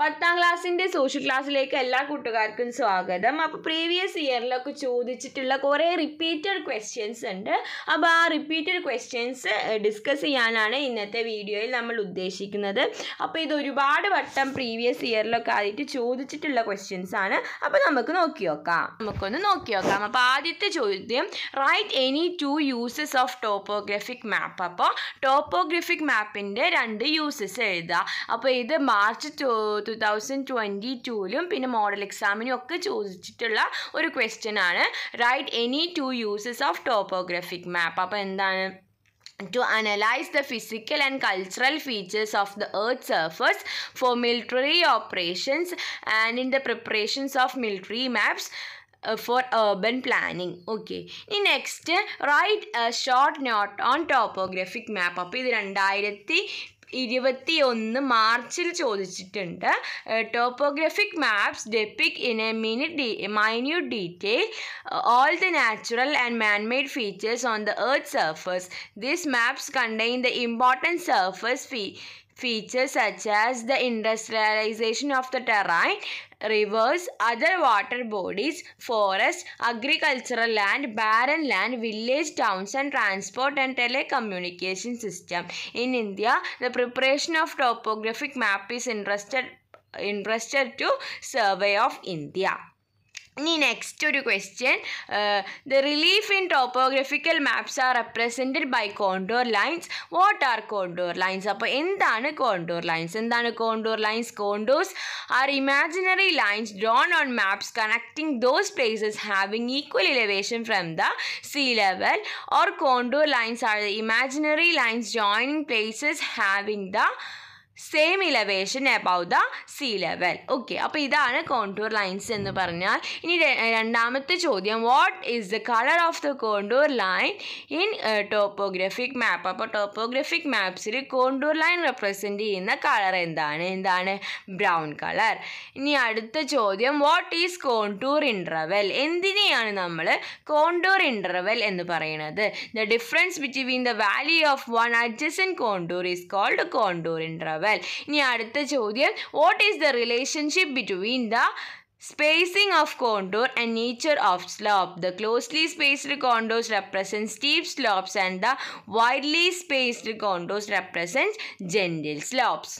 പത്താം ക്ലാസ്സിൻ്റെ സോഷ്യൽ ക്ലാസ്സിലേക്ക് എല്ലാ കൂട്ടുകാർക്കും സ്വാഗതം അപ്പോൾ പ്രീവിയസ് ഇയറിലൊക്കെ ചോദിച്ചിട്ടുള്ള കുറേ റിപ്പീറ്റഡ് ക്വസ്റ്റ്യൻസ് ഉണ്ട് അപ്പോൾ ആ റിപ്പീറ്റഡ് ക്വസ്റ്റ്യൻസ് ഡിസ്കസ് ചെയ്യാനാണ് ഇന്നത്തെ വീഡിയോയിൽ നമ്മൾ ഉദ്ദേശിക്കുന്നത് അപ്പോൾ ഇത് ഒരുപാട് വട്ടം പ്രീവിയസ് ഇയറിലൊക്കെ ആയിട്ട് ചോദിച്ചിട്ടുള്ള ക്വസ്റ്റ്യൻസ് ആണ് അപ്പോൾ നമുക്ക് നോക്കി നോക്കാം നമുക്കൊന്ന് നോക്കി നോക്കാം അപ്പോൾ ആദ്യത്തെ ചോദ്യം write any two uses of topographic map അപ്പോൾ ടോപ്പോഗ്രഫിക് മാപ്പിൻ്റെ രണ്ട് യൂസസ് എഴുതുക അപ്പോൾ ഇത് മാർച്ച് ടു തൗസൻഡ് ട്വൻറ്റി ടൂവിലും പിന്നെ മോഡൽ എക്സാമിനും ഒക്കെ ചോദിച്ചിട്ടുള്ള ഒരു ക്വസ്റ്റ്യൻ ആണ് write any two uses of topographic map അപ്പോൾ എന്താണ് to analyse the physical and cultural features of the earth's surface for military operations and in the preparations of military maps for urban planning okay ഇനി next write short note on topographic map അപ്പോൾ ഇത് രണ്ടായിരത്തി ഇരുപത്തി ഒന്ന് മാർച്ചിൽ ചോദിച്ചിട്ടുണ്ട് topographic maps depict in a minute minute detail all the natural and manmade features on the earth surface this maps contain the important surface fea features such as the industrialization of the terrain, rivers, other water bodies, forests, agricultural land, barren land, village, towns and transport and telecommunication system. In India, the preparation of topographic map is interested, interested to Survey of India. Next to the question, uh, the relief in topographical maps are represented by contour lines. What are contour lines? So, what are contour lines? What are contour lines? Contours are imaginary lines drawn on maps connecting those places having equal elevation from the sea level. Or contour lines are the imaginary lines joining places having the same elevation above the sea level okay അപ്പോൾ ഇതാണ് contour lines എന്ന് പറഞ്ഞാൽ ഇനി രണ്ടാമത്തെ ചോദ്യം what is the colour of the contour line in topographic map അപ്പോൾ topographic മാപ്സിൽ contour line represent ചെയ്യുന്ന കളർ എന്താണ് എന്താണ് ബ്രൗൺ കളർ ഇനി അടുത്ത ചോദ്യം വാട്ട് ഈസ് കോണ്ടൂർ ഇൻ്റർവെൽ എന്തിനെയാണ് നമ്മൾ കോണ്ടൂർ ഇൻ്റർവെൽ എന്ന് പറയുന്നത് the difference between the value of one adjacent contour is called contour interval നോവൽ ഇനി അടുത്ത ചോദ്യം what is the relationship between the Spacing of contour and nature of slope. The closely spaced contours represent steep slopes and the widely spaced contours represent gentle slopes.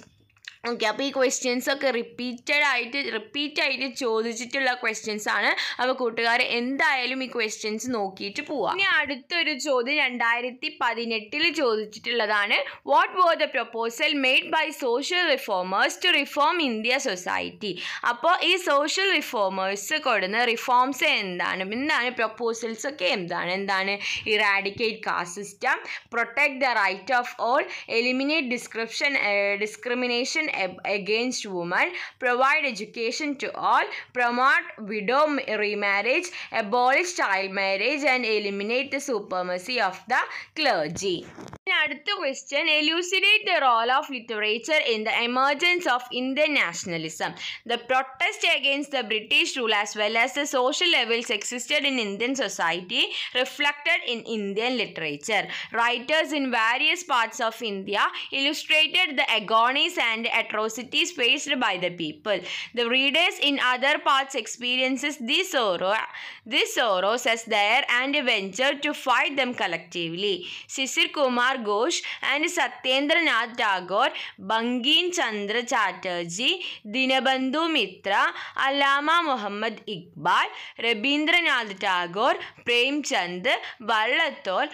Okay അപ്പോൾ ഈ ക്വസ്റ്റ്യൻസൊക്കെ repeated ആയിട്ട് repeat ആയിട്ട് ചോദിച്ചിട്ടുള്ള questions ആണ് അപ്പോൾ കൂട്ടുകാർ എന്തായാലും ഈ ക്വസ്റ്റ്യൻസ് നോക്കിയിട്ട് പോവാം ഇനി അടുത്തൊരു ചോദ്യം രണ്ടായിരത്തി പതിനെട്ടിൽ ചോദിച്ചിട്ടുള്ളതാണ് what were the proposal made by social reformers to reform India society അപ്പോൾ ഈ സോഷ്യൽ റിഫോമേഴ്സ് കൊടുന്ന റിഫോംസ് എന്താണ് എന്താണ് പ്രപ്പോസൽസ് ഒക്കെ എന്താണ് എന്താണ് eradicate caste system protect the right of all eliminate description discrimination against women, provide education to all, promote widow remarriage, abolish child marriage and eliminate the supremacy of the clergy. അടുത്ത question elucidate the role of literature in the emergence of Indian nationalism the protest against the British rule as well as the social levels existed in Indian society reflected in Indian literature writers in various parts of India illustrated the agonies and atrocities faced by the people the readers in other parts experiences the sorrow the sorrows as their and venture to fight them collectively Shishir Kumar Ghosh and Satyendranath Tagore Bankim Chandra Chatterjee Dinabandhu Mitra Allama Muhammad Iqbal Rabindranath Tagore Premchand Vallathol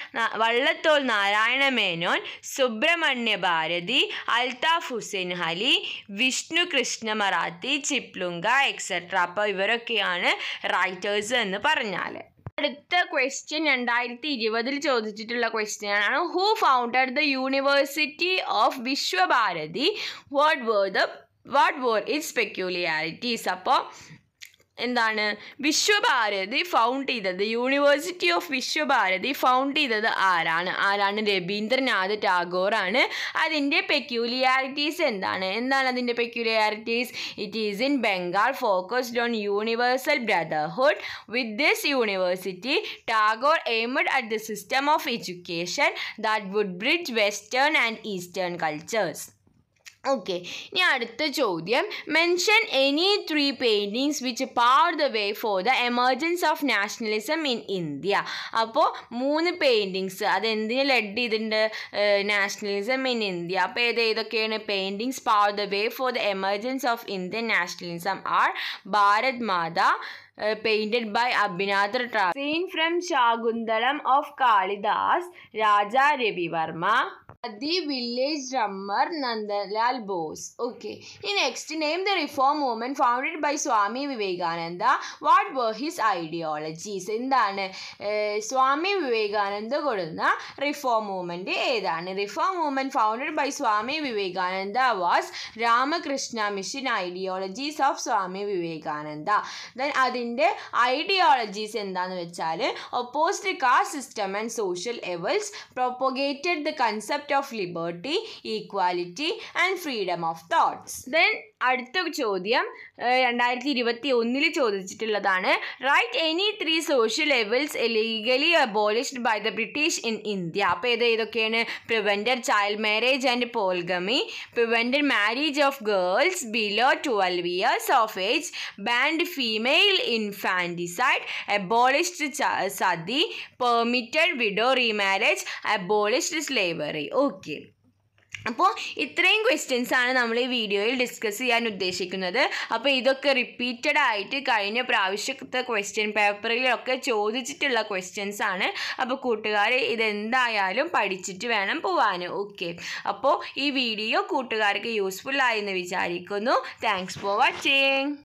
Vallathol Narayana Menon Subramania Bharati Altaf Hussain Ali Vishnu Krishna Marathi Chiplunkar etcetera അപ്പോൾ ഇവരൊക്കെയാണ് writers എന്ന് പറഞ്ഞാൽ അടുത്ത question രണ്ടായിരത്തി ഇരുപതിൽ ചോദിച്ചിട്ടുള്ള question ആണ് who founded the university of Visva Bharati what were the what were its peculiarities അപ്പോൾ എന്താണ് വിശ്വഭാരതി ഫൗണ്ട് ചെയ്തത് യൂണിവേഴ്സിറ്റി ഓഫ് വിശ്വഭാരതി ഫൗണ്ട് ചെയ്തത് ആരാണ് ആരാണ് രവീന്ദ്രനാഥ് ടാഗോർ ആണ് അതിൻ്റെ പെക്യൂലിയാരിറ്റീസ് എന്താണ് എന്താണ് അതിൻ്റെ peculiarities it is in Bengal focused on universal brotherhood with this university Tagore aimed at the system of education that would bridge western and eastern cultures okay ഇനി അടുത്ത ചോദ്യം mention any three paintings which par the way for the emergence of nationalism in India അപ്പോൾ മൂന്ന് paintings അത് എന്തിനെ lead ചെയ്തിട്ടുണ്ട് nationalism in India അപ്പോൾ ഏത് ഏതൊക്കെയാണ് paintings par the way for the emergence of Indian nationalism are Bharat Mata painted by Abhinath ട്രാ scene from Shakuntalam of Kalidas Raja Ravi Varma the village drummer Nandalal Bose okay ഈ next name the reform movement founded by Swami Vivekananda what were his ideologies എന്താണ് സ്വാമി വിവേകാനന്ദ കൊടുന്ന reform movement ഏതാണ് reform movement founded by Swami Vivekananda was Ramakrishna Mission ideologies of Swami Vivekananda then അതിൻ ഇസ്ലാമിൻ്റെ ideologies എന്താണെന്ന് വെച്ചാൽ opposed caste system and social evils propagated the concept of liberty equality and freedom of thoughts then അടുത്ത ചോദ്യം രണ്ടായിരത്തി ഇരുപത്തി ഒന്നിൽ ചോദിച്ചിട്ടുള്ളതാണ് write any three social levels legally abolished by the British in India അപ്പോൾ ഏത് ഏതൊക്കെയാണ് prevented child marriage and polygamy prevented marriage of girls below twelve years of age banned female infanticide abolished sati permitted widow remarriage abolished slavery okay അപ്പോൾ ഇത്രയും questions ആണ് നമ്മൾ ഈ വീഡിയോയിൽ discuss ചെയ്യാൻ ഉദ്ദേശിക്കുന്നത് അപ്പോൾ ഇതൊക്കെ റിപ്പീറ്റഡ് ആയിട്ട് കഴിഞ്ഞ പ്രാവശ്യത്തെ ക്വസ്റ്റ്യൻ പേപ്പറിലൊക്കെ ചോദിച്ചിട്ടുള്ള ക്വസ്റ്റ്യൻസ് ആണ് അപ്പോൾ കൂട്ടുകാർ ഇതെന്തായാലും പഠിച്ചിട്ട് വേണം പോവാൻ ഓക്കെ അപ്പോൾ ഈ വീഡിയോ കൂട്ടുകാർക്ക് യൂസ്ഫുൾ ആയി എന്ന് വിചാരിക്കുന്നു താങ്ക്സ് ഫോർ വാച്ചിങ്